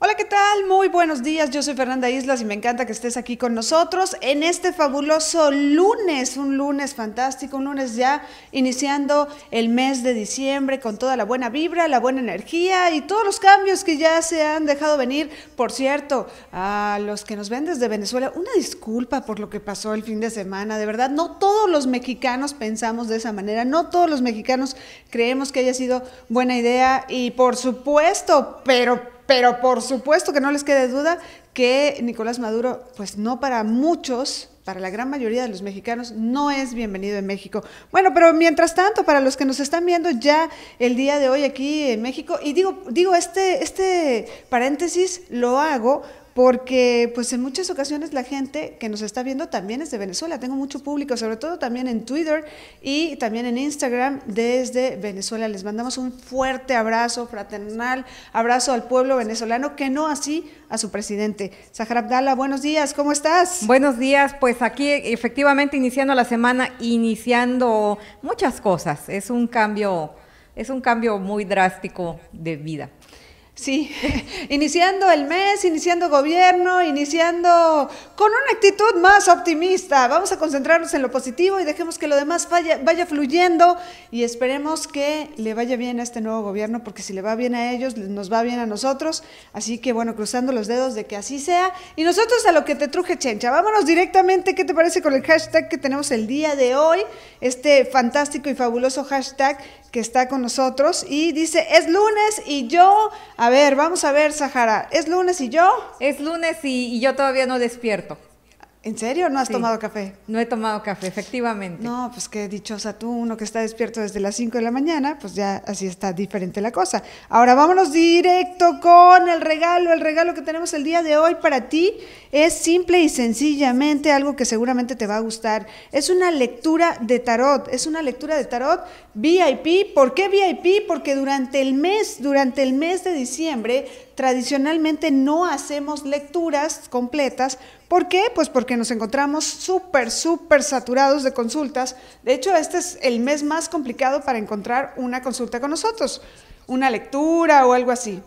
Hola, ¿qué tal? Muy buenos días. Yo soy Fernanda Islas y me encanta que estés aquí con nosotros en este fabuloso lunes, un lunes fantástico, un lunes ya iniciando el mes de diciembre con toda la buena vibra, la buena energía y todos los cambios que ya se han dejado venir. Por cierto, a los que nos ven desde Venezuela, una disculpa por lo que pasó el fin de semana, de verdad, no todos los mexicanos pensamos de esa manera, no todos los mexicanos creemos que haya sido buena idea y por supuesto, pero pero por supuesto que no les quede duda que Nicolás Maduro, pues no para muchos, para la gran mayoría de los mexicanos, no es bienvenido en México. Bueno, pero mientras tanto, para los que nos están viendo ya el día de hoy aquí en México, y digo, digo este, este paréntesis lo hago porque pues en muchas ocasiones la gente que nos está viendo también es de Venezuela. Tengo mucho público, sobre todo también en Twitter y también en Instagram desde Venezuela. Les mandamos un fuerte abrazo fraternal, abrazo al pueblo venezolano, que no así a su presidente. Sahar Abdala, buenos días, ¿cómo estás? Buenos días, pues aquí efectivamente iniciando la semana, iniciando muchas cosas. Es un cambio, es un cambio muy drástico de vida. Sí, iniciando el mes, iniciando gobierno, iniciando con una actitud más optimista. Vamos a concentrarnos en lo positivo y dejemos que lo demás vaya, fluyendo y esperemos que le vaya bien a este nuevo gobierno, porque si le va bien a ellos, nos va bien a nosotros. Así que bueno, cruzando los dedos de que así sea. Y nosotros a lo que te truje, Chencha. Vámonos directamente, ¿qué te parece con el hashtag que tenemos el día de hoy? Este fantástico y fabuloso hashtag que está con nosotros y dice, es lunes y yo... A ver, vamos a ver, Sahara. ¿Es lunes y yo? Es lunes y, yo todavía no despierto. ¿En serio? ¿No has tomado café? No he tomado café, efectivamente. No, pues qué dichosa tú, uno que está despierto desde las 5 de la mañana, pues ya así está diferente la cosa. Ahora vámonos directo con el regalo. El regalo que tenemos el día de hoy para ti es simple y sencillamente algo que seguramente te va a gustar. Es una lectura de tarot, es una lectura de tarot VIP. ¿Por qué VIP? Porque durante el mes, durante el mes de diciembre, tradicionalmente no hacemos lecturas completas ¿Por qué? Pues porque nos encontramos súper, súper saturados de consultas. De hecho, este es el mes más complicado para encontrar una consulta con nosotros, una lectura o algo así.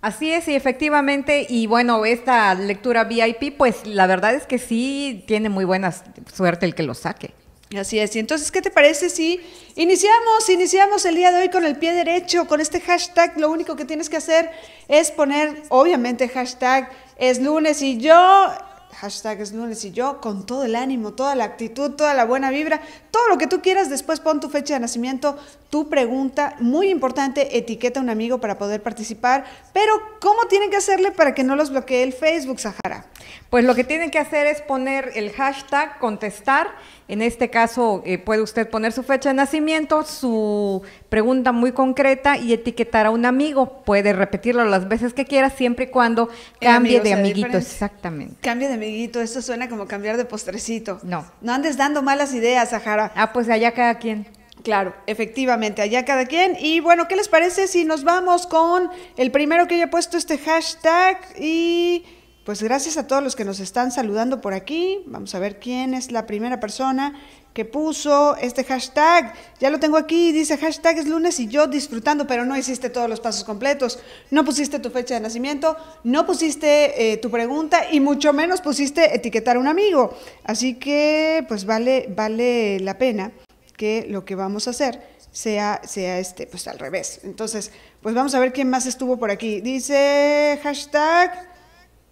Así es, y efectivamente, y bueno, esta lectura VIP, pues la verdad es que sí tiene muy buena suerte el que lo saque. Así es, y entonces, ¿qué te parece si iniciamos, iniciamos el día de hoy con el pie derecho, con este hashtag? Lo único que tienes que hacer es poner, obviamente, hashtag es lunes y yo, hashtag es lunes y yo, con todo el ánimo, toda la actitud, toda la buena vibra, todo lo que tú quieras, después pon tu fecha de nacimiento, tu pregunta, muy importante, etiqueta a un amigo para poder participar, pero ¿cómo tienen que hacerle para que no los bloquee el Facebook, Sahara? Pues lo que tienen que hacer es poner el hashtag contestar. En este caso eh, puede usted poner su fecha de nacimiento, su pregunta muy concreta y etiquetar a un amigo. Puede repetirlo las veces que quiera, siempre y cuando cambie de amiguito. Exactamente. Cambie de amiguito. Esto suena como cambiar de postrecito. No. No andes dando malas ideas, Sahara. Ah, pues allá cada quien. Claro, efectivamente, allá cada quien. Y bueno, ¿qué les parece si nos vamos con el primero que haya puesto este hashtag y... Pues gracias a todos los que nos están saludando por aquí. Vamos a ver quién es la primera persona que puso este hashtag. Ya lo tengo aquí, dice hashtag es lunes y yo disfrutando, pero no hiciste todos los pasos completos. No pusiste tu fecha de nacimiento, no pusiste eh, tu pregunta y mucho menos pusiste etiquetar a un amigo. Así que pues vale, vale la pena que lo que vamos a hacer sea, sea este, pues al revés. Entonces, pues vamos a ver quién más estuvo por aquí. Dice hashtag...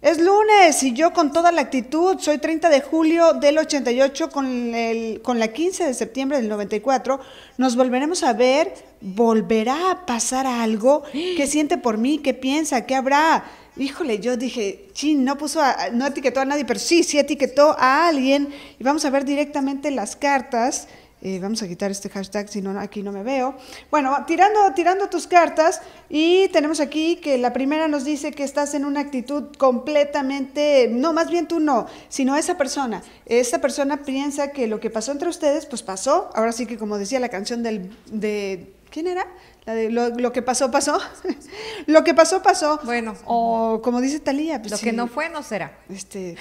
Es lunes y yo con toda la actitud, soy 30 de julio del 88 con, el, con la 15 de septiembre del 94, nos volveremos a ver, volverá a pasar algo, qué siente por mí, qué piensa, qué habrá. Híjole, yo dije, chin, no puso no etiquetó a nadie, pero sí, sí etiquetó a alguien y vamos a ver directamente las cartas vamos a quitar este hashtag, si no, aquí no me veo. Bueno, tirando, tirando tus cartas y tenemos aquí que la primera nos dice que estás en una actitud completamente, no, más bien tú no, sino esa persona. esa persona piensa que lo que pasó entre ustedes, pues pasó. Ahora sí que como decía la canción del, de, ¿quién era? La de lo, que pasó, pasó. lo que pasó, pasó. Bueno. O como dice Talía. Pues lo que no fue, no será. Este,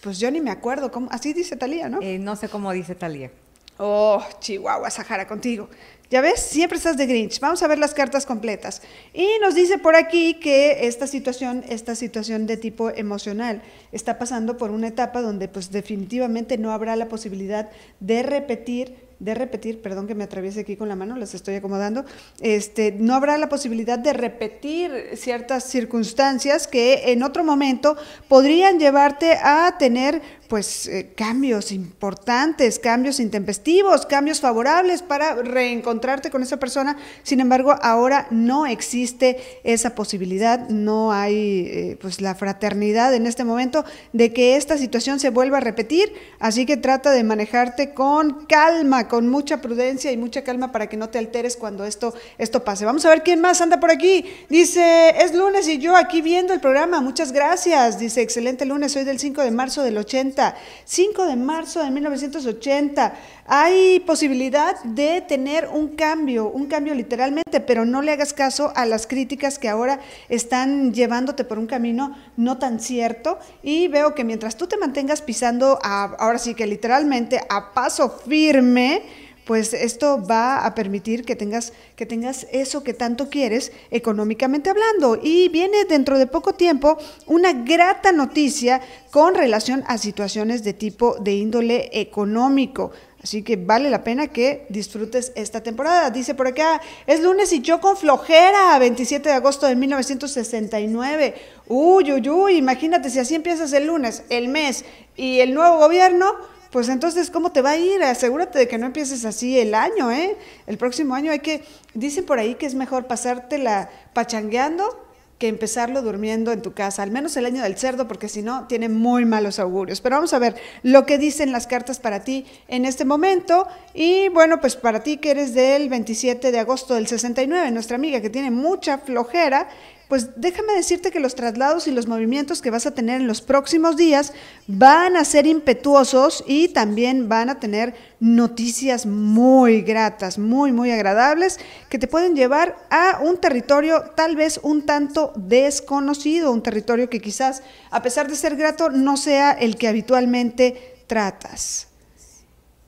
pues yo ni me acuerdo. Cómo, así dice Talía, ¿no? Eh, no sé cómo dice Talía. Oh, Chihuahua, Sahara, contigo. Ya ves, siempre estás de Grinch. Vamos a ver las cartas completas. Y nos dice por aquí que esta situación, esta situación de tipo emocional, está pasando por una etapa donde pues definitivamente no habrá la posibilidad de repetir de repetir, perdón que me atraviese aquí con la mano, las estoy acomodando, este, no habrá la posibilidad de repetir ciertas circunstancias que en otro momento podrían llevarte a tener pues eh, cambios importantes, cambios intempestivos, cambios favorables para reencontrarte con esa persona. Sin embargo, ahora no existe esa posibilidad, no hay eh, pues la fraternidad en este momento de que esta situación se vuelva a repetir, así que trata de manejarte con calma, con mucha prudencia y mucha calma para que no te alteres cuando esto esto pase. Vamos a ver quién más anda por aquí. Dice, "Es lunes y yo aquí viendo el programa. Muchas gracias." Dice, "Excelente lunes, soy del 5 de marzo del 80 5 de marzo de 1980. Hay posibilidad de tener un cambio, un cambio literalmente, pero no le hagas caso a las críticas que ahora están llevándote por un camino no tan cierto. Y veo que mientras tú te mantengas pisando, ahora sí que literalmente a paso firme, pues esto va a permitir que tengas, que tengas eso que tanto quieres económicamente hablando. Y viene dentro de poco tiempo una grata noticia con relación a situaciones de tipo de índole económico. Así que vale la pena que disfrutes esta temporada. Dice por acá, es lunes y yo con flojera, 27 de agosto de 1969. Uy, uy, uy, imagínate si así empiezas el lunes, el mes y el nuevo gobierno pues entonces, ¿cómo te va a ir? Asegúrate de que no empieces así el año, ¿eh? El próximo año hay que, dicen por ahí que es mejor pasártela pachangueando que empezarlo durmiendo en tu casa, al menos el año del cerdo, porque si no, tiene muy malos augurios. Pero vamos a ver lo que dicen las cartas para ti en este momento. Y bueno, pues para ti que eres del 27 de agosto del 69, nuestra amiga que tiene mucha flojera, pues déjame decirte que los traslados y los movimientos que vas a tener en los próximos días van a ser impetuosos y también van a tener noticias muy gratas, muy, muy agradables, que te pueden llevar a un territorio tal vez un tanto desconocido, un territorio que quizás, a pesar de ser grato, no sea el que habitualmente tratas.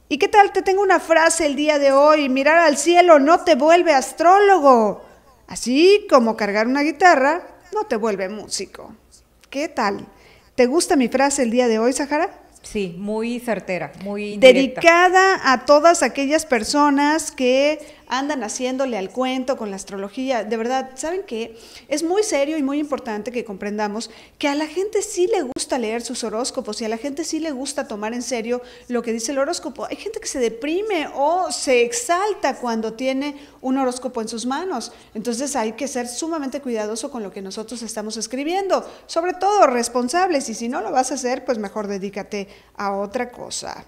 ¿Y qué tal? Te tengo una frase el día de hoy, mirar al cielo no te vuelve astrólogo. Así como cargar una guitarra no te vuelve músico. ¿Qué tal? ¿Te gusta mi frase el día de hoy, Sahara? Sí, muy certera, muy dedicada a todas aquellas personas que andan haciéndole al cuento con la astrología. De verdad, ¿saben qué? Es muy serio y muy importante que comprendamos que a la gente sí le gusta leer sus horóscopos y a la gente sí le gusta tomar en serio lo que dice el horóscopo. Hay gente que se deprime o se exalta cuando tiene un horóscopo en sus manos. Entonces hay que ser sumamente cuidadoso con lo que nosotros estamos escribiendo, sobre todo responsables y si no lo vas a hacer, pues mejor dedícate a otra cosa.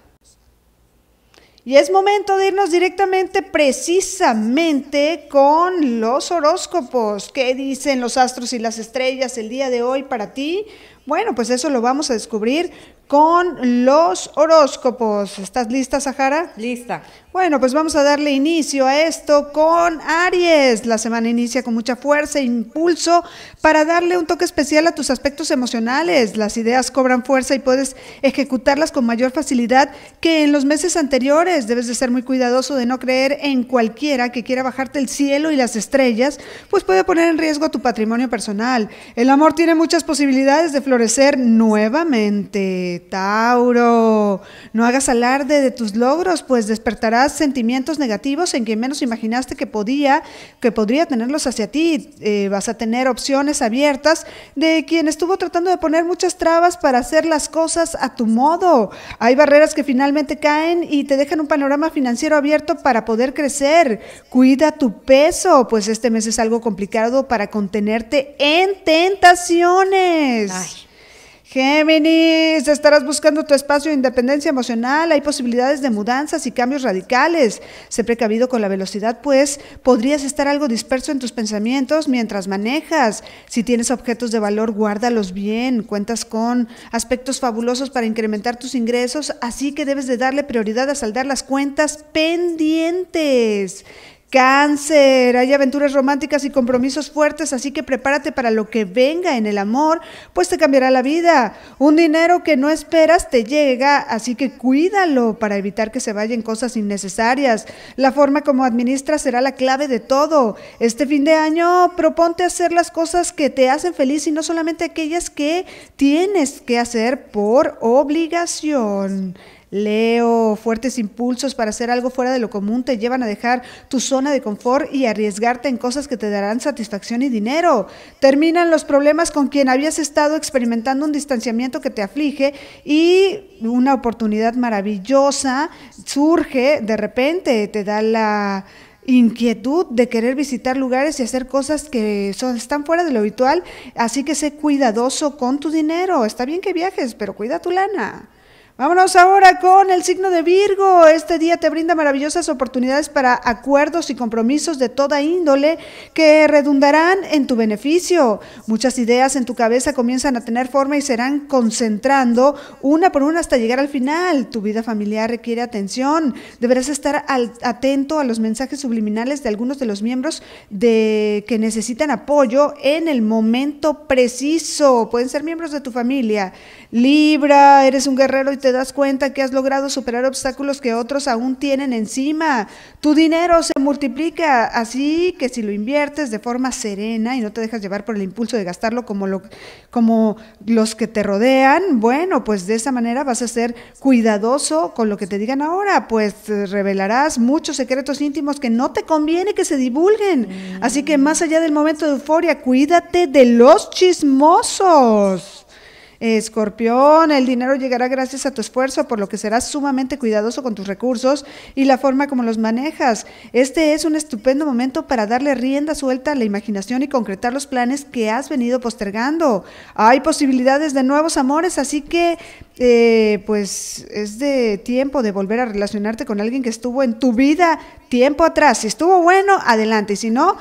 Y es momento de irnos directamente precisamente con los horóscopos. ¿Qué dicen los astros y las estrellas el día de hoy para ti? Bueno, pues eso lo vamos a descubrir con los horóscopos. ¿Estás lista, Sahara? Lista. Bueno, pues vamos a darle inicio a esto con Aries. La semana inicia con mucha fuerza e impulso para darle un toque especial a tus aspectos emocionales. Las ideas cobran fuerza y puedes ejecutarlas con mayor facilidad que en los meses anteriores. Debes de ser muy cuidadoso de no creer en cualquiera que quiera bajarte el cielo y las estrellas, pues puede poner en riesgo tu patrimonio personal. El amor tiene muchas posibilidades de florecer nuevamente. Tauro, no hagas alarde de tus logros, pues despertarás sentimientos negativos en que menos imaginaste que podía, que podría tenerlos hacia ti. Eh, vas a tener opciones abiertas de quien estuvo tratando de poner muchas trabas para hacer las cosas a tu modo. Hay barreras que finalmente caen y te dejan un panorama financiero abierto para poder crecer. Cuida tu peso, pues este mes es algo complicado para contenerte en tentaciones. Ay. Géminis, estarás buscando tu espacio de independencia emocional. Hay posibilidades de mudanzas y cambios radicales. Sé precavido con la velocidad, pues podrías estar algo disperso en tus pensamientos mientras manejas. Si tienes objetos de valor, guárdalos bien. Cuentas con aspectos fabulosos para incrementar tus ingresos, así que debes de darle prioridad a saldar las cuentas pendientes. Cáncer, hay aventuras románticas y compromisos fuertes, así que prepárate para lo que venga en el amor, pues te cambiará la vida. Un dinero que no esperas te llega, así que cuídalo para evitar que se vayan cosas innecesarias. La forma como administras será la clave de todo. Este fin de año proponte hacer las cosas que te hacen feliz y no solamente aquellas que tienes que hacer por obligación. Leo, fuertes impulsos para hacer algo fuera de lo común te llevan a dejar tu zona de confort y arriesgarte en cosas que te darán satisfacción y dinero. Terminan los problemas con quien habías estado experimentando un distanciamiento que te aflige y una oportunidad maravillosa surge de repente, te da la inquietud de querer visitar lugares y hacer cosas que son, están fuera de lo habitual, así que sé cuidadoso con tu dinero. Está bien que viajes, pero cuida tu lana. Vámonos ahora con el signo de Virgo. Este día te brinda maravillosas oportunidades para acuerdos y compromisos de toda índole que redundarán en tu beneficio. Muchas ideas en tu cabeza comienzan a tener forma y serán concentrando una por una hasta llegar al final. Tu vida familiar requiere atención. Deberás estar atento a los mensajes subliminales de algunos de los miembros de que necesitan apoyo en el momento preciso. Pueden ser miembros de tu familia. Libra, eres un guerrero y te das cuenta que has logrado superar obstáculos que otros aún tienen encima. Tu dinero se multiplica, así que si lo inviertes de forma serena y no te dejas llevar por el impulso de gastarlo como, lo, como los que te rodean, bueno, pues de esa manera vas a ser cuidadoso con lo que te digan ahora, pues revelarás muchos secretos íntimos que no te conviene que se divulguen. Así que más allá del momento de euforia, cuídate de los chismosos. Escorpión, el dinero llegará gracias a tu esfuerzo, por lo que serás sumamente cuidadoso con tus recursos y la forma como los manejas. Este es un estupendo momento para darle rienda suelta a la imaginación y concretar los planes que has venido postergando. Hay posibilidades de nuevos amores, así que eh, pues es de tiempo de volver a relacionarte con alguien que estuvo en tu vida tiempo atrás. Si estuvo bueno, adelante. Y si no...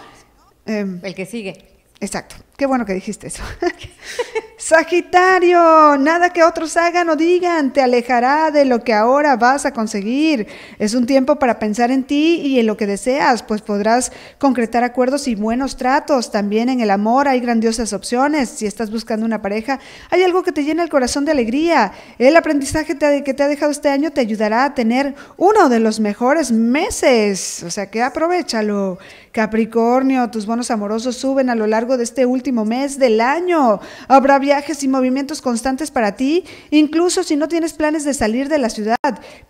Em, el que sigue. Exacto. Qué bueno que dijiste eso. Sagitario, nada que otros hagan o digan te alejará de lo que ahora vas a conseguir. Es un tiempo para pensar en ti y en lo que deseas, pues podrás concretar acuerdos y buenos tratos. También en el amor hay grandiosas opciones. Si estás buscando una pareja, hay algo que te llena el corazón de alegría. El aprendizaje que te ha dejado este año te ayudará a tener uno de los mejores meses. O sea que aprovechalo. Capricornio, tus bonos amorosos suben a lo largo de este último mes del año. Habrá y movimientos constantes para ti, incluso si no tienes planes de salir de la ciudad.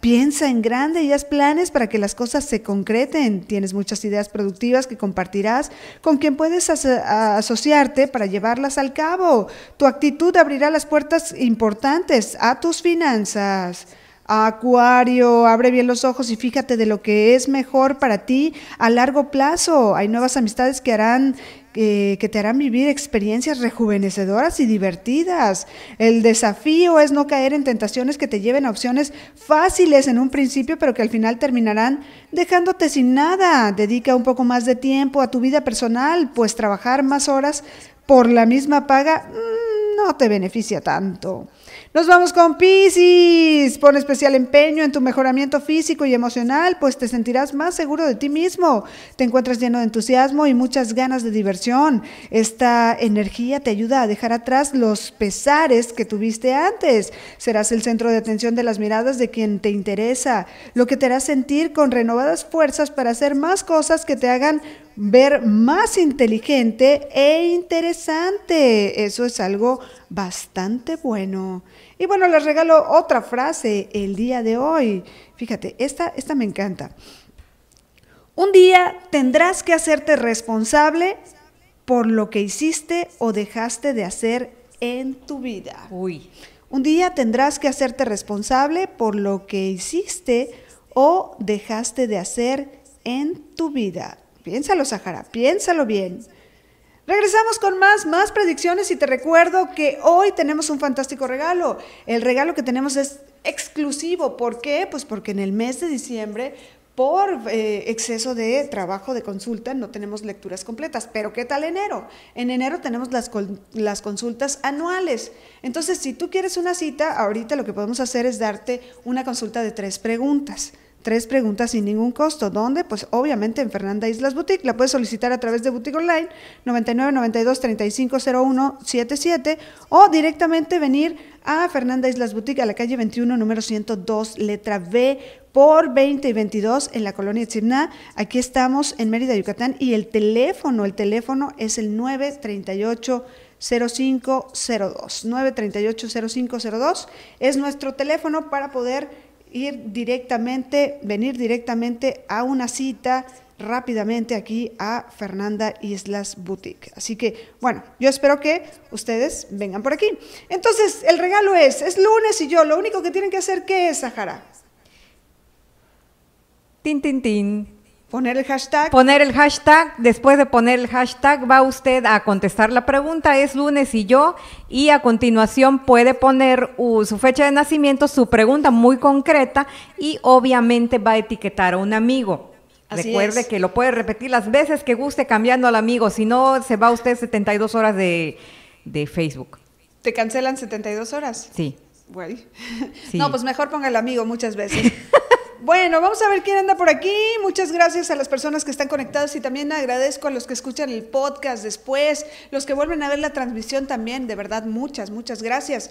Piensa en grande y haz planes para que las cosas se concreten. Tienes muchas ideas productivas que compartirás con quien puedes asociarte para llevarlas al cabo. Tu actitud abrirá las puertas importantes a tus finanzas. Acuario, abre bien los ojos y fíjate de lo que es mejor para ti a largo plazo. Hay nuevas amistades que harán eh, que te harán vivir experiencias rejuvenecedoras y divertidas. El desafío es no caer en tentaciones que te lleven a opciones fáciles en un principio, pero que al final terminarán dejándote sin nada. Dedica un poco más de tiempo a tu vida personal, pues trabajar más horas por la misma paga mm, no te beneficia tanto. Nos vamos con Pisces. Pon especial empeño en tu mejoramiento físico y emocional, pues te sentirás más seguro de ti mismo. Te encuentras lleno de entusiasmo y muchas ganas de diversión. Esta energía te ayuda a dejar atrás los pesares que tuviste antes. Serás el centro de atención de las miradas de quien te interesa, lo que te hará sentir con renovadas fuerzas para hacer más cosas que te hagan ver más inteligente e interesante. Eso es algo bastante bueno. Y bueno, les regalo otra frase el día de hoy. Fíjate, esta, me encanta. Un día tendrás que hacerte responsable por lo que hiciste o dejaste de hacer en tu vida. Un día tendrás que hacerte responsable por lo que hiciste o dejaste de hacer en tu vida. Piénsalo, Sahara, piénsalo bien. Regresamos con más, más predicciones y te recuerdo que hoy tenemos un fantástico regalo. El regalo que tenemos es exclusivo. ¿Por qué? Pues porque en el mes de diciembre por eh, exceso de trabajo de consulta no tenemos lecturas completas, pero ¿qué tal enero? En enero tenemos las, las consultas anuales. Entonces, si tú quieres una cita, ahorita lo que podemos hacer es darte una consulta de tres preguntas. Tres preguntas sin ningún costo. ¿Dónde? Pues obviamente en Fernanda Islas Boutique. La puedes solicitar a través de Boutique Online 9992 77 o directamente venir a Fernanda Islas Boutique a la calle 21, número 102, letra B, por 20 y 22 en la colonia Chimná. Aquí estamos en Mérida, Yucatán. Y el teléfono, el teléfono es el 938. 0502 938 0502 es nuestro teléfono para poder ir directamente, venir directamente a una cita rápidamente aquí a Fernanda Islas Boutique. Así que, bueno, yo espero que ustedes vengan por aquí. Entonces, el regalo es, es lunes y yo, lo único que tienen que hacer, ¿qué es, Sahara? Tin, tin, tin. Poner el hashtag. Poner el hashtag. Después de poner el hashtag va usted a contestar la pregunta. Es lunes y yo. Y a continuación puede poner su fecha de nacimiento, su pregunta muy concreta y obviamente va a etiquetar a un amigo. Recuerde que lo puede repetir las veces que guste cambiando al amigo. Si no, se va usted 72 horas de, Facebook. ¿Te cancelan 72 horas? Sí. Bueno. Sí. No, pues mejor ponga el amigo muchas veces. Bueno, vamos a ver quién anda por aquí. Muchas gracias a las personas que están conectadas y también agradezco a los que escuchan el podcast después, los que vuelven a ver la transmisión también. De verdad, muchas, muchas gracias.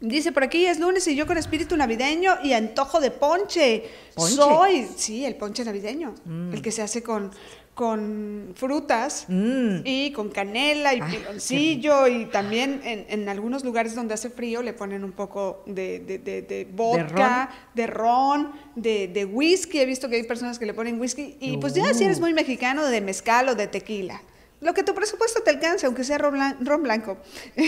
Dice por aquí, es lunes y yo con espíritu navideño y antojo de ponche. Soy, sí, el ponche navideño, el mm. que se hace con, con frutas mm. y con canela y ah, piloncillo y también en, en, algunos lugares donde hace frío le ponen un poco de, de, vodka, de ron, de, whisky. He visto que hay personas que le ponen whisky y pues ya si eres uh. muy mexicano de mezcal o de tequila. Lo que tu presupuesto te alcance, aunque sea ron blanco.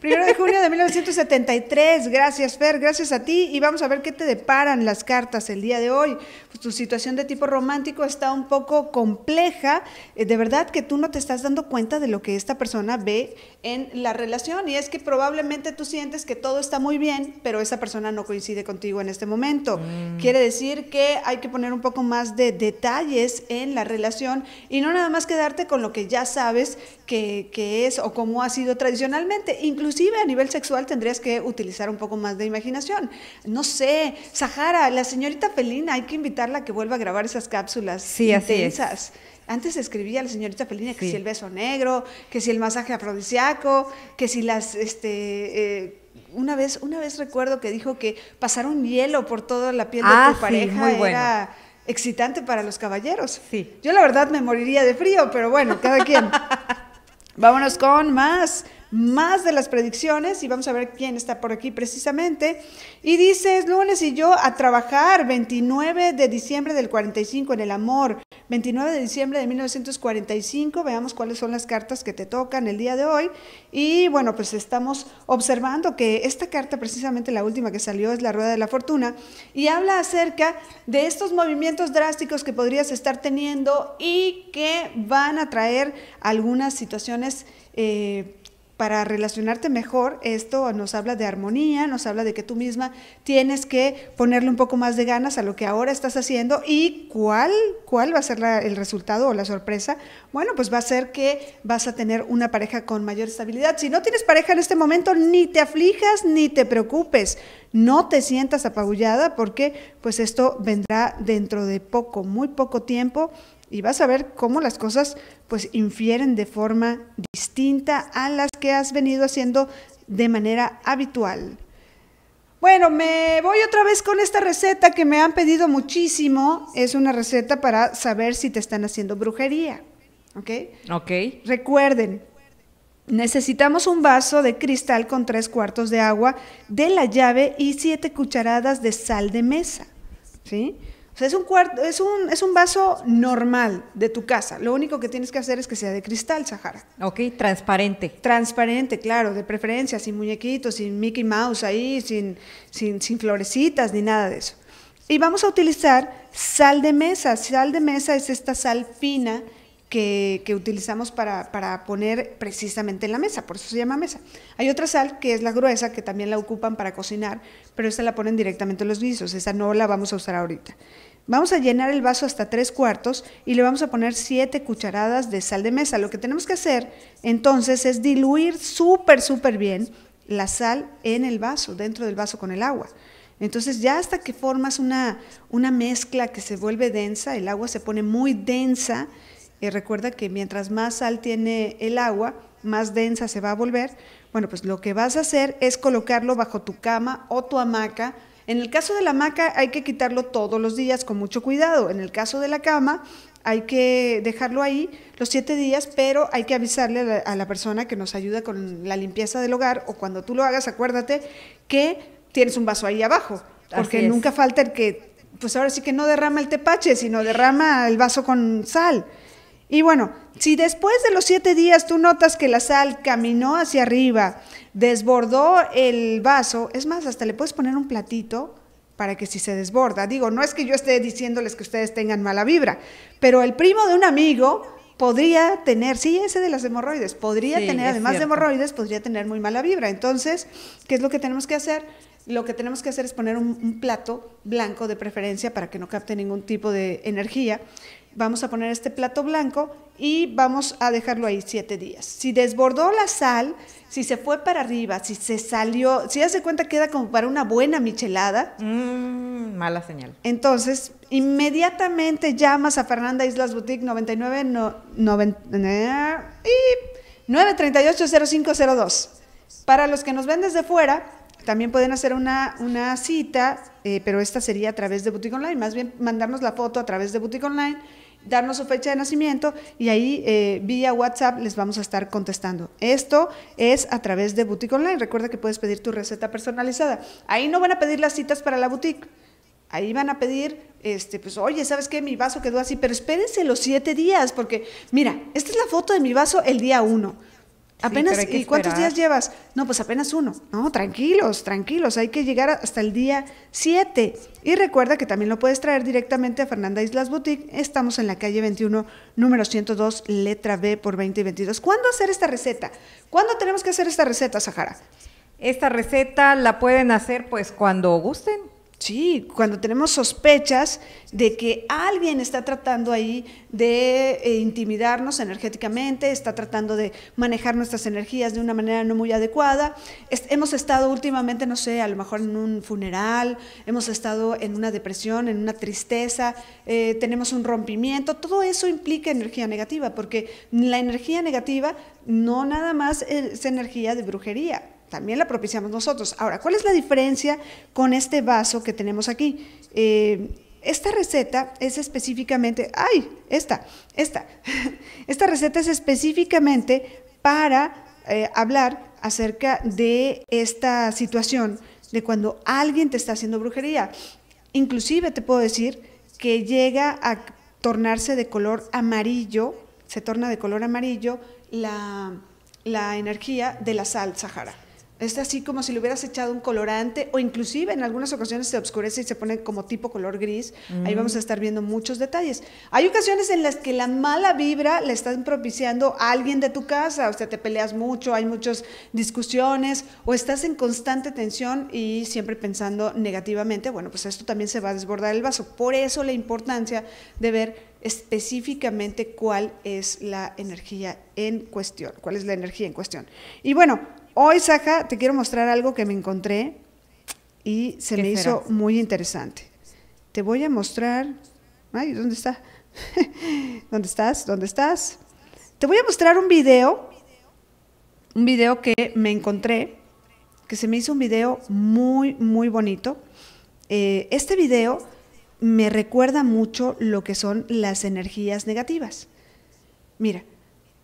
Primero de junio de 1973. Gracias, Fer. Gracias a ti. Y vamos a ver qué te deparan las cartas el día de hoy. Pues, tu situación de tipo romántico está un poco compleja. Eh, de verdad que tú no te estás dando cuenta de lo que esta persona ve en la relación. Y es que probablemente tú sientes que todo está muy bien, pero esa persona no coincide contigo en este momento. Mm. Quiere decir que hay que poner un poco más de detalles en la relación y no nada más quedarte con lo que ya sabes que, es o cómo ha sido tradicionalmente. Inclusive a nivel sexual tendrías que utilizar un poco más de imaginación. No sé, Sahara, la señorita Felina, hay que invitarla a que vuelva a grabar esas cápsulas sí, Antes escribía a la señorita Felina que si el beso negro, que si el masaje afrodisíaco, que si las este eh, una vez, una vez recuerdo que dijo que pasar un hielo por toda la piel de ah, tu pareja muy era excitante para los caballeros. Sí. Yo la verdad me moriría de frío, pero bueno, cada quien. Vámonos con más más de las predicciones y vamos a ver quién está por aquí precisamente. Y dice, lunes y yo a trabajar 29 de diciembre del 45 en el amor, 29 de diciembre de 1945, veamos cuáles son las cartas que te tocan el día de hoy. Y bueno, pues estamos observando que esta carta, precisamente la última que salió, es la Rueda de la Fortuna y habla acerca de estos movimientos drásticos que podrías estar teniendo y que van a traer algunas situaciones. Eh, para relacionarte mejor, esto nos habla de armonía, nos habla de que tú misma tienes que ponerle un poco más de ganas a lo que ahora estás haciendo y cuál, cuál va a ser el resultado o la sorpresa. Bueno, pues va a ser que vas a tener una pareja con mayor estabilidad. Si no tienes pareja en este momento, ni te aflijas ni te preocupes no te sientas apabullada porque pues esto vendrá dentro de poco, muy poco tiempo y vas a ver cómo las cosas pues infieren de forma distinta a las que has venido haciendo de manera habitual. Bueno, me voy otra vez con esta receta que me han pedido muchísimo. Es una receta para saber si te están haciendo brujería. ¿Ok? Ok. Recuerden, Necesitamos un vaso de cristal con tres cuartos de agua de la llave y siete cucharadas de sal de mesa. ¿Sí? O es un, cuarto, es, un, es un vaso normal de tu casa. Lo único que tienes que hacer es que sea de cristal, Sahara. Ok, transparente. Transparente, claro, de preferencia, sin muñequitos, sin Mickey Mouse ahí, sin, sin, sin florecitas, ni nada de eso. Y vamos a utilizar sal de mesa. Sal de mesa es esta sal fina que, utilizamos para, poner precisamente en la mesa, por eso se llama mesa. Hay otra sal que es la gruesa, que también la ocupan para cocinar, pero esta la ponen directamente en los guisos, esa no la vamos a usar ahorita. Vamos a llenar el vaso hasta tres cuartos y le vamos a poner siete cucharadas de sal de mesa. Lo que tenemos que hacer entonces es diluir súper, súper bien la sal en el vaso, dentro del vaso con el agua. Entonces ya hasta que formas una, una mezcla que se vuelve densa, el agua se pone muy densa y eh, recuerda que mientras más sal tiene el agua, más densa se va a volver. Bueno, pues lo que vas a hacer es colocarlo bajo tu cama o tu hamaca. En el caso de la hamaca hay que quitarlo todos los días con mucho cuidado. En el caso de la cama hay que dejarlo ahí los siete días, pero hay que avisarle a la, a la persona que nos ayuda con la limpieza del hogar o cuando tú lo hagas, acuérdate que tienes un vaso ahí abajo, porque nunca falta el que, pues ahora sí que no derrama el tepache, sino derrama el vaso con sal. Y bueno, si después de los siete días tú notas que la sal caminó hacia arriba, desbordó el vaso, es más, hasta le puedes poner un platito para que si se desborda, digo, no es que yo esté diciéndoles que ustedes tengan mala vibra, pero el primo de un amigo podría tener, sí, ese de las hemorroides, podría tener, además de hemorroides, podría tener muy mala vibra. Entonces, ¿qué es lo que tenemos que hacer? Lo que tenemos que hacer es poner un, un plato blanco de preferencia para que no capte ningún tipo de energía, Vamos a poner este plato blanco y vamos a dejarlo ahí siete días. Si desbordó la sal, si se fue para arriba, si se salió, si hace cuenta queda como para una buena michelada. Mm, mala señal. Entonces, inmediatamente llamas a Fernanda Islas Boutique 99 y 938-0502. Eh, para los que nos ven desde fuera, también pueden hacer una, una cita, eh, pero esta sería a través de Boutique Online, más bien mandarnos la foto a través de Boutique Online darnos su fecha de nacimiento y ahí eh, vía WhatsApp les vamos a estar contestando. Esto es a través de Boutique Online. Recuerda que puedes pedir tu receta personalizada. Ahí no van a pedir las citas para la boutique. Ahí van a pedir, este, pues, oye, ¿sabes qué? Mi vaso quedó así, pero espérense los siete días, porque, mira, esta es la foto de mi vaso el día uno. Apenas, ¿y cuántos días llevas? No, pues apenas uno. No, tranquilos, tranquilos, hay que llegar hasta el día 7. Y recuerda que también lo puedes traer directamente a Fernanda Islas Boutique. Estamos en la calle 21, número 102, letra B por 2022 y ¿Cuándo hacer esta receta? ¿Cuándo tenemos que hacer esta receta, Sahara? Esta receta la pueden hacer pues cuando gusten. Sí, cuando tenemos sospechas de que alguien está tratando ahí de eh, intimidarnos energéticamente, está tratando de manejar nuestras energías de una manera no muy adecuada. hemos estado últimamente, no sé, a lo mejor en un funeral, hemos estado en una depresión, en una tristeza, eh, tenemos un rompimiento. Todo eso implica energía negativa, porque la energía negativa no nada más es energía de brujería también la propiciamos nosotros. Ahora, ¿cuál es la diferencia con este vaso que tenemos aquí? Eh, esta receta es específicamente, ay, esta, esta, esta receta es específicamente para eh, hablar acerca de esta situación, de cuando alguien te está haciendo brujería. Inclusive te puedo decir que llega a tornarse de color amarillo, se torna de color amarillo la, la energía de la sal sahara. Es así como si le hubieras echado un colorante o inclusive en algunas ocasiones se oscurece y se pone como tipo color gris. Ahí vamos a mm. estar viendo muchos detalles. Hay ocasiones en las que la mala vibra le están propiciando a alguien de tu casa, o sea, te peleas mucho, hay muchas discusiones o estás en constante tensión y siempre pensando negativamente. Bueno, pues esto también se va a desbordar el vaso. Por eso la importancia de ver específicamente cuál es la energía en cuestión, cuál es la energía en cuestión. Y bueno, Hoy, Saja, te quiero mostrar algo que me encontré y se me hizo muy interesante. Te voy a mostrar. Ay, ¿dónde está? ¿Dónde estás? ¿Dónde estás? Te voy a mostrar un video. Un video que me encontré, que se me hizo un video muy, muy bonito. Eh, este video me recuerda mucho lo que son las energías negativas. Mira,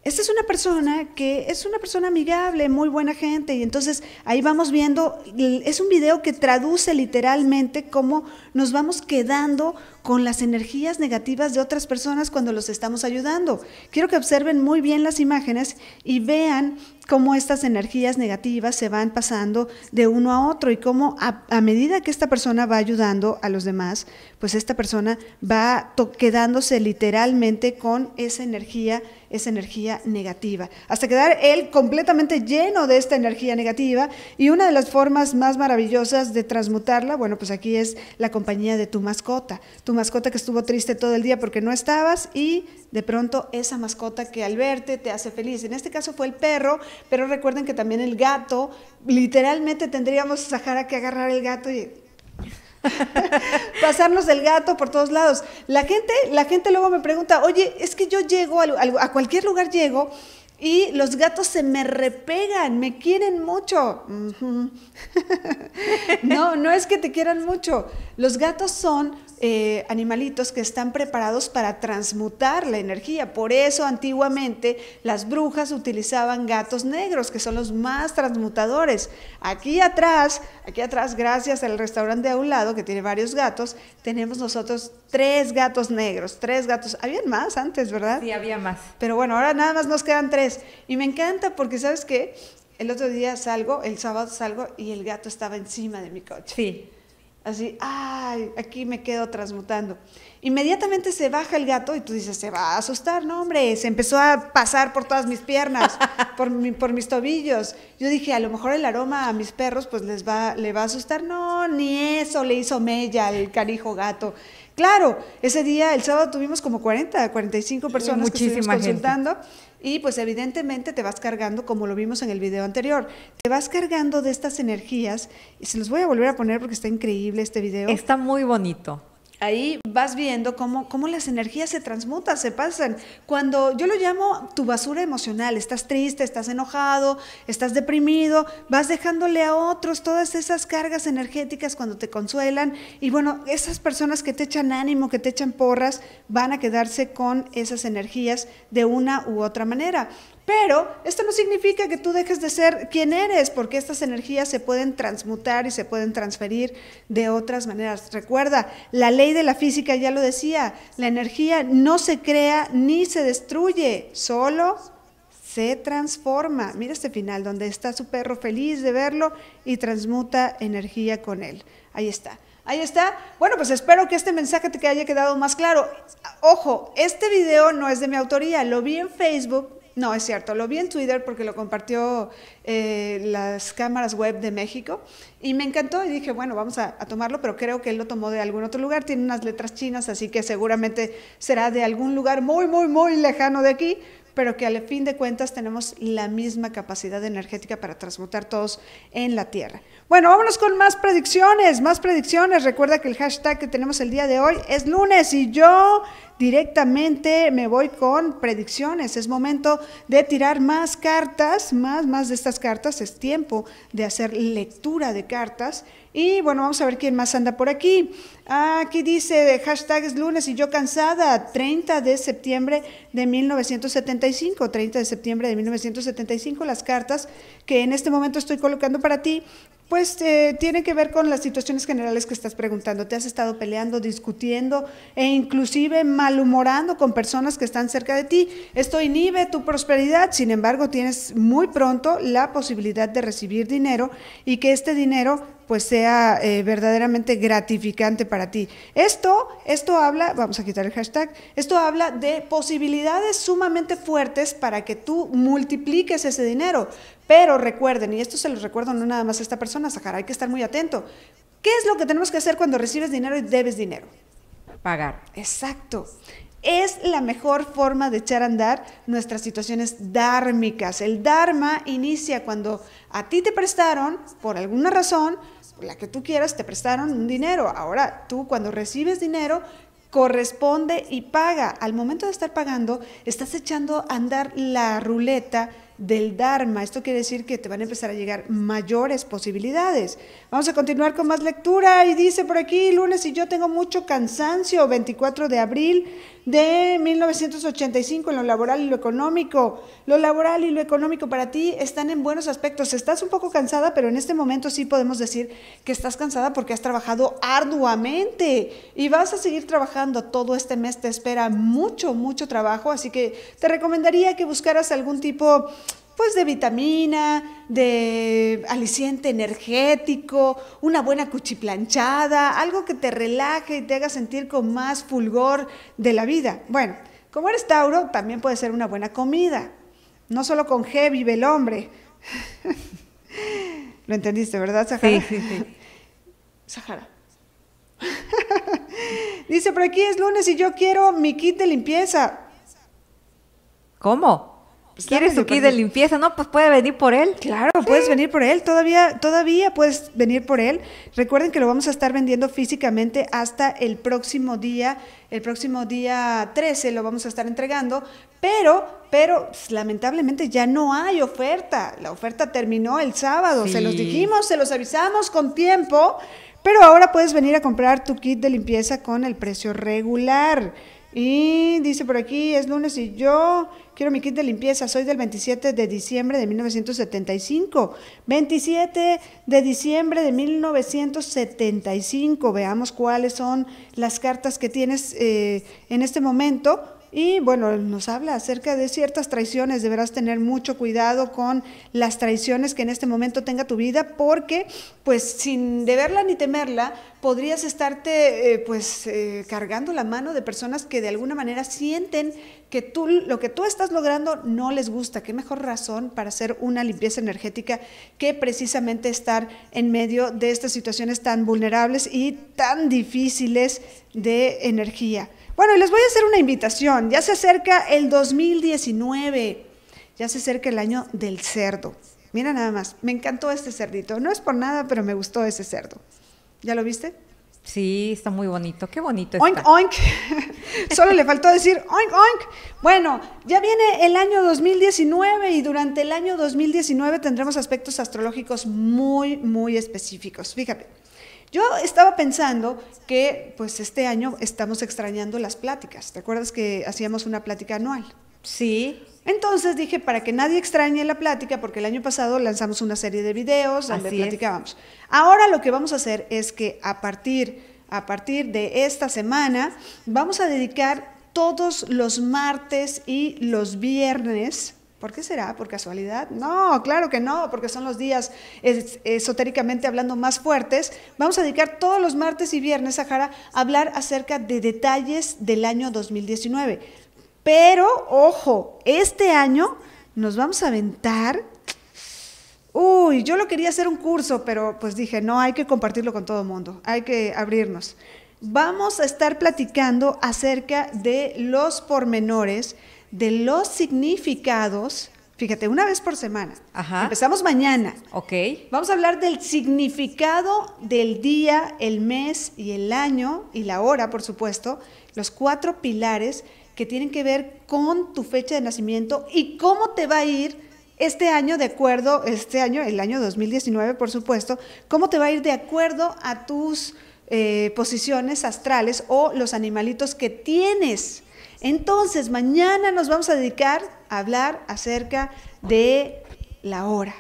esta es una persona que es una persona amigable, muy buena gente, y entonces ahí vamos viendo, es un video que traduce literalmente cómo nos vamos quedando con las energías negativas de otras personas cuando los estamos ayudando. Quiero que observen muy bien las imágenes y vean cómo estas energías negativas se van pasando de uno a otro y cómo a, medida que esta persona va ayudando a los demás, pues esta persona va quedándose literalmente con esa energía, esa energía negativa, hasta quedar él completamente lleno de esta energía negativa y una de las formas más maravillosas de transmutarla, bueno, pues aquí es la compañía de tu mascota, tu mascota que estuvo triste todo el día porque no estabas y de pronto esa mascota que al verte te hace feliz. En este caso fue el perro, pero recuerden que también el gato, literalmente tendríamos a Sahara que agarrar el gato y pasarnos el gato por todos lados. La gente, la gente luego me pregunta, oye, es que yo llego a cualquier lugar llego y los gatos se me repegan, me quieren mucho. no, no es que te quieran mucho. Los gatos son eh, animalitos que están preparados para transmutar la energía. Por eso antiguamente las brujas utilizaban gatos negros, que son los más transmutadores. Aquí atrás, aquí atrás, gracias al restaurante de a un lado, que tiene varios gatos, tenemos nosotros tres gatos negros, tres gatos. Habían más antes, ¿verdad? Sí, había más. Pero bueno, ahora nada más nos quedan tres. Y me encanta porque, ¿sabes qué? El otro día salgo, el sábado salgo y el gato estaba encima de mi coche. Sí. Así, ay, aquí me quedo transmutando. Inmediatamente se baja el gato y tú dices, se va a asustar, no hombre, se empezó a pasar por todas mis piernas, por, mis tobillos. Yo dije, a lo mejor el aroma a mis perros pues les va, le va a asustar. No, ni eso le hizo mella al carijo gato. Claro, ese día, el sábado, tuvimos como 40, 45 personas Muchísima y pues evidentemente te vas cargando, como lo vimos en el video anterior, te vas cargando de estas energías. Y se los voy a volver a poner porque está increíble este video. Está muy bonito ahí vas viendo cómo, las energías se transmutan, se pasan. Cuando yo lo llamo tu basura emocional, estás triste, estás enojado, estás deprimido, vas dejándole a otros todas esas cargas energéticas cuando te consuelan y bueno, esas personas que te echan ánimo, que te echan porras, van a quedarse con esas energías de una u otra manera. Pero esto no significa que tú dejes de ser quien eres, porque estas energías se pueden transmutar y se pueden transferir de otras maneras. Recuerda, la ley de la física ya lo decía, la energía no se crea ni se destruye, solo se transforma. Mira este final donde está su perro feliz de verlo y transmuta energía con él. Ahí está. Ahí está. Bueno, pues espero que este mensaje te haya quedado más claro. Ojo, este video no es de mi autoría, lo vi en Facebook no es cierto, lo vi en Twitter porque lo compartió eh, las cámaras web de México y me encantó y dije, bueno, vamos a, a, tomarlo, pero creo que él lo tomó de algún otro lugar, tiene unas letras chinas, así que seguramente será de algún lugar muy, muy, muy lejano de aquí, pero que al fin de cuentas tenemos la misma capacidad energética para transmutar todos en la Tierra. Bueno, vámonos con más predicciones, más predicciones. Recuerda que el hashtag que tenemos el día de hoy es lunes y yo directamente me voy con predicciones. Es momento de tirar más cartas, más, más de estas cartas. Es tiempo de hacer lectura de cartas. Y bueno, vamos a ver quién más anda por aquí. aquí dice hashtag es lunes y yo cansada, 30 de septiembre de 1975, 30 de septiembre de 1975, las cartas que en este momento estoy colocando para ti pues eh, tiene que ver con las situaciones generales que estás preguntando. Te has estado peleando, discutiendo e inclusive malhumorando con personas que están cerca de ti. Esto inhibe tu prosperidad, sin embargo tienes muy pronto la posibilidad de recibir dinero y que este dinero pues sea eh, verdaderamente gratificante para ti. Esto, esto habla, vamos a quitar el hashtag, esto habla de posibilidades sumamente fuertes para que tú multipliques ese dinero. Pero recuerden, y esto se lo recuerdo no nada más a esta persona, Sahara, hay que estar muy atento. ¿Qué es lo que tenemos que hacer cuando recibes dinero y debes dinero? Pagar. Exacto. Es la mejor forma de echar a andar nuestras situaciones dármicas. El dharma inicia cuando a ti te prestaron, por alguna razón, la que tú quieras, te prestaron un dinero. Ahora, tú cuando recibes dinero, corresponde y paga. Al momento de estar pagando, estás echando a andar la ruleta del Dharma. Esto quiere decir que te van a empezar a llegar mayores posibilidades. Vamos a continuar con más lectura y dice por aquí, lunes y yo tengo mucho cansancio, 24 de abril, de 1985 en lo laboral y lo económico. Lo laboral y lo económico para ti están en buenos aspectos. Estás un poco cansada, pero en este momento sí podemos decir que estás cansada porque has trabajado arduamente y vas a seguir trabajando todo este mes. Te espera mucho, mucho trabajo, así que te recomendaría que buscaras algún tipo pues de vitamina, de aliciente energético, una buena cuchiplanchada, algo que te relaje y te haga sentir con más fulgor de la vida. Bueno, como eres Tauro, también puede ser una buena comida. No solo con G vive el hombre. Lo entendiste, ¿verdad, Sahara? Sí, sí, Sahara. Dice, pero aquí es lunes y yo quiero mi kit de limpieza. ¿Cómo? Pues ¿Quieres tu kit de limpieza? No, pues puede venir por él. Claro, puedes venir por él. Todavía, todavía puedes venir por él. Recuerden que lo vamos a estar vendiendo físicamente hasta el próximo día. El próximo día 13 lo vamos a estar entregando. Pero, pero pues, lamentablemente ya no hay oferta. La oferta terminó el sábado. Se los dijimos, se los avisamos con tiempo. Pero ahora puedes venir a comprar tu kit de limpieza con el precio regular. Y dice por aquí, es lunes y yo quiero mi kit de limpieza. Soy del 27 de diciembre de 1975. 27 de diciembre de 1975. Veamos cuáles son las cartas que tienes eh, en este momento y bueno, nos habla acerca de ciertas traiciones. Deberás tener mucho cuidado con las traiciones que en este momento tenga tu vida, porque pues sin deberla ni temerla, podrías estarte eh, pues eh, cargando la mano de personas que de alguna manera sienten que tú lo que tú estás logrando no les gusta. Qué mejor razón para hacer una limpieza energética que precisamente estar en medio de estas situaciones tan vulnerables y tan difíciles de energía. Bueno, les voy a hacer una invitación. Ya se acerca el 2019, ya se acerca el año del cerdo. Mira nada más, me encantó este cerdito. No es por nada, pero me gustó ese cerdo. ¿Ya lo viste? Sí, está muy bonito. Qué bonito está. Oink, oink. Solo le faltó decir oink, oink. Bueno, ya viene el año 2019 y durante el año 2019 tendremos aspectos astrológicos muy, muy específicos. Fíjate. Yo estaba pensando que pues este año estamos extrañando las pláticas. ¿Te acuerdas que hacíamos una plática anual? Sí. Entonces dije, para que nadie extrañe la plática, porque el año pasado lanzamos una serie de videos donde platicábamos. Ahora lo que vamos a hacer es que a partir, a partir de esta semana vamos a dedicar todos los martes y los viernes ¿Por qué será? ¿Por casualidad? No, claro que no, porque son los días esotéricamente hablando más fuertes. Vamos a dedicar todos los martes y viernes, Sahara, a hablar acerca de detalles del año 2019. Pero, ojo, este año nos vamos a aventar... Uy, yo lo quería hacer un curso, pero pues dije, no, hay que compartirlo con todo el mundo, hay que abrirnos. Vamos a estar platicando acerca de los pormenores de los significados. Fíjate, una vez por semana. Empezamos mañana. Ok. Vamos a hablar del significado del día, el mes y el año y la hora, por supuesto. Los cuatro pilares que tienen que ver con tu fecha de nacimiento y cómo te va a ir este año de acuerdo, este año, el año 2019 por supuesto, cómo te va a ir de acuerdo a tus eh, posiciones astrales o los animalitos que tienes entonces, mañana nos vamos a dedicar a hablar acerca de la hora.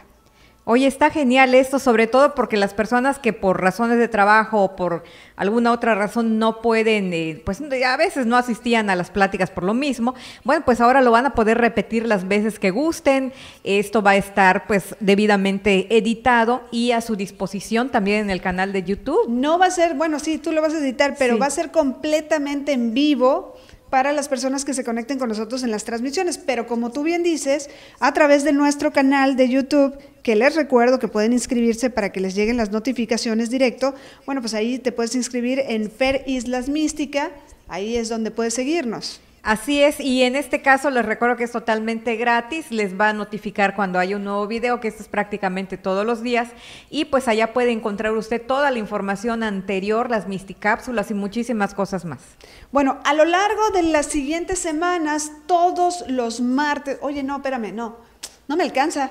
Oye, está genial esto, sobre todo porque las personas que por razones de trabajo o por alguna otra razón no pueden, eh, pues a veces no asistían a las pláticas por lo mismo, bueno, pues ahora lo van a poder repetir las veces que gusten. Esto va a estar pues debidamente editado y a su disposición también en el canal de YouTube. No va a ser, bueno, sí, tú lo vas a editar, pero va a ser completamente en vivo para las personas que se conecten con nosotros en las transmisiones. Pero como tú bien dices, a través de nuestro canal de YouTube, que les recuerdo que pueden inscribirse para que les lleguen las notificaciones directo, bueno, pues ahí te puedes inscribir en Fer Islas Mística, ahí es donde puedes seguirnos. Así es, y en este caso les recuerdo que es totalmente gratis, les va a notificar cuando hay un nuevo video, que esto es prácticamente todos los días, y pues allá puede encontrar usted toda la información anterior, las misticápsulas y muchísimas cosas más. Bueno, a lo largo de las siguientes semanas, todos los martes, oye, no, espérame, no, no me alcanza,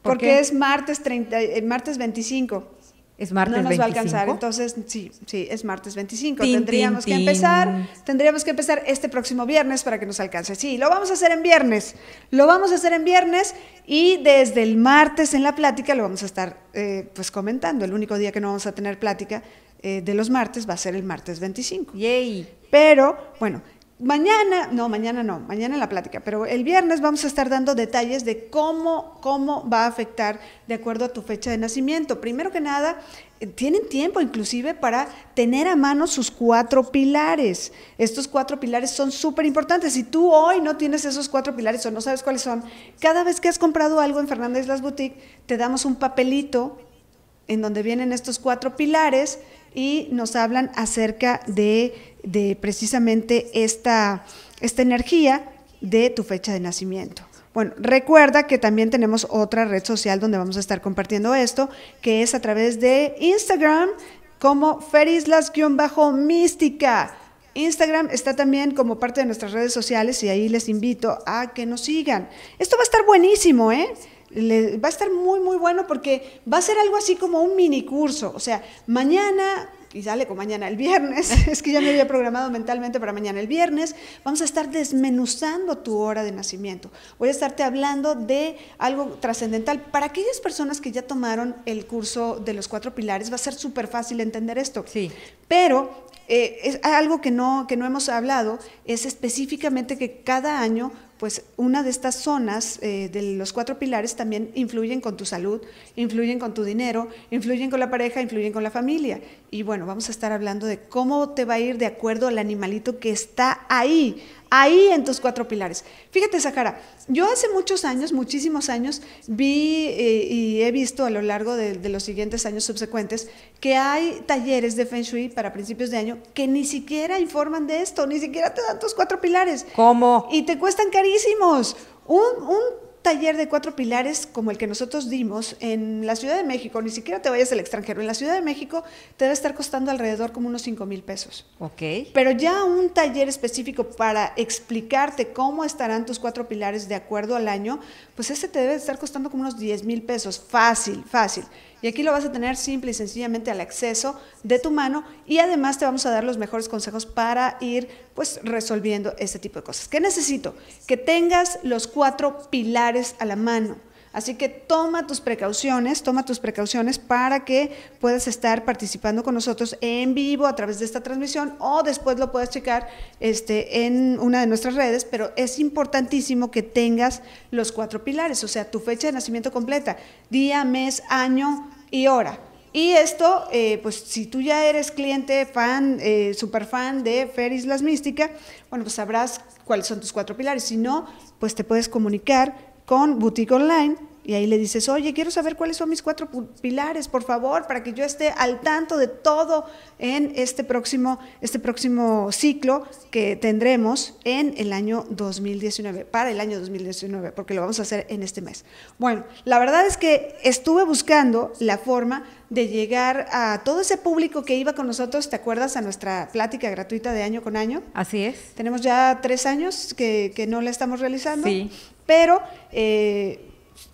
porque es martes, 30, eh, martes 25. Es martes no nos 25? va a alcanzar, entonces sí, sí, es martes 25. tendríamos que empezar, tendríamos que empezar este próximo viernes para que nos alcance. Sí, lo vamos a hacer en viernes, lo vamos a hacer en viernes y desde el martes en la plática lo vamos a estar eh, pues comentando. El único día que no vamos a tener plática eh, de los martes va a ser el martes 25. Yay. Pero bueno, Mañana, no, mañana no, mañana en la plática, pero el viernes vamos a estar dando detalles de cómo, cómo va a afectar de acuerdo a tu fecha de nacimiento. Primero que nada, eh, tienen tiempo inclusive para tener a mano sus cuatro pilares. Estos cuatro pilares son súper importantes. Si tú hoy no tienes esos cuatro pilares o no sabes cuáles son, cada vez que has comprado algo en Fernández Las Boutique, te damos un papelito en donde vienen estos cuatro pilares y nos hablan acerca de, precisamente esta, esta energía de tu fecha de nacimiento. Bueno, recuerda que también tenemos otra red social donde vamos a estar compartiendo esto, que es a través de Instagram como ferislas-mística. Instagram está también como parte de nuestras redes sociales y ahí les invito a que nos sigan. Esto va a estar buenísimo, ¿eh? Le, va a estar muy, muy bueno porque va a ser algo así como un mini curso. O sea, mañana, y sale con mañana el viernes, es que ya me había programado mentalmente para mañana el viernes, vamos a estar desmenuzando tu hora de nacimiento. Voy a estarte hablando de algo trascendental. Para aquellas personas que ya tomaron el curso de los cuatro pilares, va a ser súper fácil entender esto. Sí. Pero eh, es algo que no, que no hemos hablado es específicamente que cada año pues una de estas zonas eh, de los cuatro pilares también influyen con tu salud, influyen con tu dinero, influyen con la pareja, influyen con la familia. Y bueno, vamos a estar hablando de cómo te va a ir de acuerdo al animalito que está ahí ahí en tus cuatro pilares. Fíjate, Sahara, yo hace muchos años, muchísimos años, vi eh, y he visto a lo largo de, los siguientes años subsecuentes que hay talleres de Feng Shui para principios de año que ni siquiera informan de esto, ni siquiera te dan tus cuatro pilares. ¿Cómo? Y te cuestan carísimos. Un, un taller de cuatro pilares como el que nosotros dimos en la Ciudad de México, ni siquiera te vayas al extranjero, en la Ciudad de México te debe estar costando alrededor como unos cinco mil pesos. Ok. Pero ya un taller específico para explicarte cómo estarán tus cuatro pilares de acuerdo al año, pues ese te debe estar costando como unos 10 mil pesos, fácil, fácil. Y aquí lo vas a tener simple y sencillamente al acceso de tu mano y además te vamos a dar los mejores consejos para ir pues resolviendo este tipo de cosas. ¿Qué necesito? Que tengas los cuatro pilares a la mano. Así que toma tus precauciones, toma tus precauciones para que puedas estar participando con nosotros en vivo a través de esta transmisión o después lo puedes checar este, en una de nuestras redes, pero es importantísimo que tengas los cuatro pilares, o sea, tu fecha de nacimiento completa, día, mes, año y hora. Y esto, eh, pues si tú ya eres cliente, fan, eh, super fan de Fer Islas Mística, bueno, pues sabrás cuáles son tus cuatro pilares. Si no, pues te puedes comunicar con Boutique Online y ahí le dices, oye, quiero saber cuáles son mis cuatro pilares, por favor, para que yo esté al tanto de todo en este próximo, este próximo ciclo que tendremos en el año 2019, para el año 2019, porque lo vamos a hacer en este mes. Bueno, la verdad es que estuve buscando la forma de llegar a todo ese público que iba con nosotros, ¿te acuerdas a nuestra plática gratuita de año con año? Así es. Tenemos ya tres años que, que no la estamos realizando. Sí pero... Eh,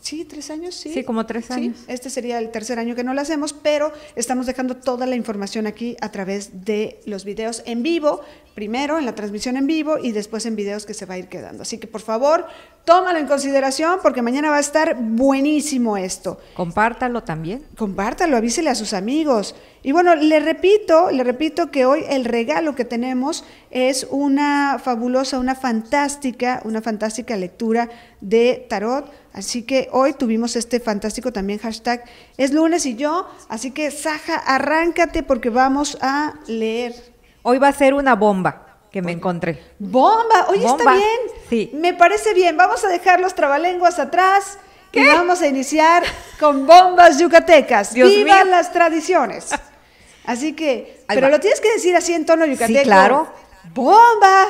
Sí, tres años, sí. Sí, como tres años. Sí, este sería el tercer año que no lo hacemos, pero estamos dejando toda la información aquí a través de los videos en vivo, primero en la transmisión en vivo y después en videos que se va a ir quedando. Así que por favor, tómalo en consideración porque mañana va a estar buenísimo esto. Compártalo también. Compártalo, avísele a sus amigos. Y bueno, le repito, le repito que hoy el regalo que tenemos es una fabulosa, una fantástica, una fantástica lectura de tarot. Así que hoy tuvimos este fantástico también hashtag. Es lunes y yo, así que Saja, arráncate porque vamos a leer. Hoy va a ser una bomba que me pues, encontré. ¡Bomba! Oye, está bien. Sí. Me parece bien. Vamos a dejar los trabalenguas atrás. que vamos a iniciar con bombas yucatecas. Dios ¡Viva las tradiciones! Así que, pero lo tienes que decir así en tono yucateco. Sí, claro. ¡Bomba!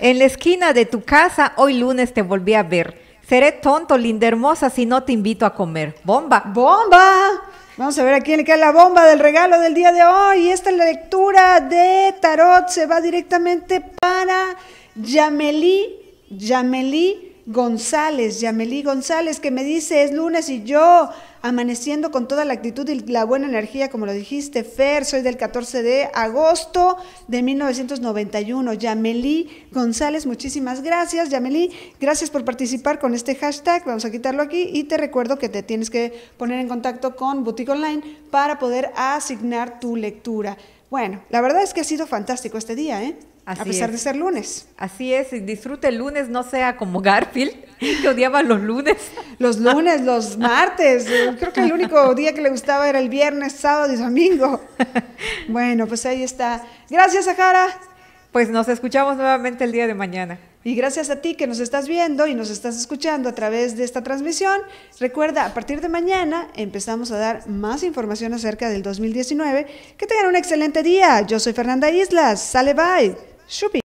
En la esquina de tu casa, hoy lunes te volví a ver. Seré tonto, linda hermosa, si no te invito a comer. ¡Bomba! ¡Bomba! Vamos a ver a quién le cae la bomba del regalo del día de hoy. Esta es la lectura de tarot se va directamente para Yamelí, Yamelí González, Yamelí González, que me dice es lunes y yo amaneciendo con toda la actitud y la buena energía, como lo dijiste, Fer, soy del 14 de agosto de 1991. Yamelí González, muchísimas gracias, Yamelí, gracias por participar con este hashtag, vamos a quitarlo aquí y te recuerdo que te tienes que poner en contacto con Boutique Online para poder asignar tu lectura. Bueno, la verdad es que ha sido fantástico este día, ¿eh? a pesar de ser lunes. Así es, disfrute el lunes, no sea como Garfield, que odiaba los lunes. Los lunes, los martes, eh, creo que el único día que le gustaba era el viernes, sábado y domingo. Bueno, pues ahí está. Gracias, Sahara. Pues nos escuchamos nuevamente el día de mañana. Y gracias a ti que nos estás viendo y nos estás escuchando a través de esta transmisión. Recuerda, a partir de mañana empezamos a dar más información acerca del 2019. Que tengan un excelente día. Yo soy Fernanda Islas. Sale bye. should be